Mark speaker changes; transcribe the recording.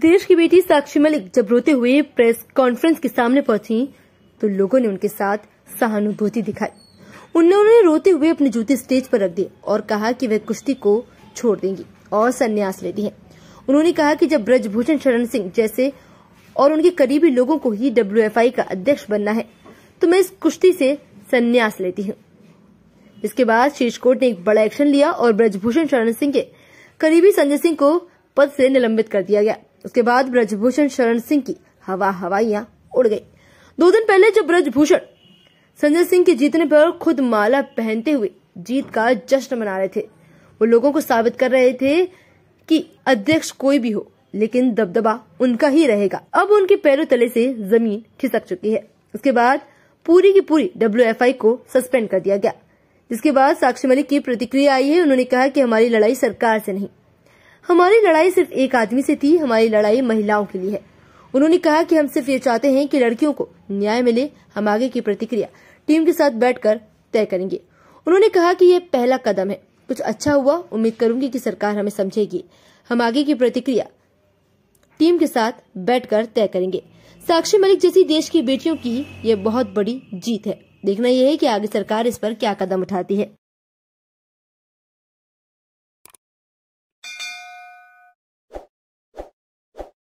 Speaker 1: देश की बेटी साक्षी मलिक जब रोते हुए प्रेस कॉन्फ्रेंस के सामने पहुंची तो लोगों ने उनके साथ सहानुभूति दिखाई उन्होंने रोते हुए अपने जूते स्टेज पर रख दिए और कहा कि वह कुश्ती को छोड़ देंगी और संन्यास लेती हैं। उन्होंने कहा कि जब ब्रजभूषण शरण सिंह जैसे और उनके करीबी लोगों को ही डब्ल्यू का अध्यक्ष बनना है तो मैं इस कुश्ती से संन्यास लेती हूँ इसके बाद शीर्ष कोर्ट ने एक बड़ा एक्शन लिया और ब्रजभूषण शरण सिंह के करीबी संजय सिंह को पद से निलंबित कर दिया गया उसके बाद ब्रजभूषण शरण सिंह की हवा हवाइया उड़ गई दो दिन पहले जब ब्रजभूषण संजय सिंह के जीतने पर खुद माला पहनते हुए जीत का जश्न मना रहे थे वो लोगों को साबित कर रहे थे कि अध्यक्ष कोई भी हो लेकिन दबदबा उनका ही रहेगा अब उनके पैरों तले से जमीन खिसक चुकी है उसके बाद पूरी की पूरी डब्ल्यू को सस्पेंड कर दिया गया जिसके बाद साक्षी मलिक की प्रतिक्रिया आई है उन्होंने कहा कि हमारी लड़ाई सरकार से नहीं हमारी लड़ाई सिर्फ एक आदमी से थी हमारी लड़ाई महिलाओं के लिए है उन्होंने कहा कि हम सिर्फ ये चाहते हैं कि लड़कियों को न्याय मिले हम आगे की प्रतिक्रिया टीम के साथ बैठकर तय करेंगे उन्होंने कहा कि ये पहला कदम है कुछ अच्छा हुआ उम्मीद करूंगी कि सरकार हमें समझेगी हम आगे की प्रतिक्रिया टीम के साथ बैठकर तय करेंगे साक्षी मलिक जैसी देश की बेटियों की ये बहुत बड़ी जीत है देखना यह है कि आगे सरकार इस पर क्या कदम उठाती है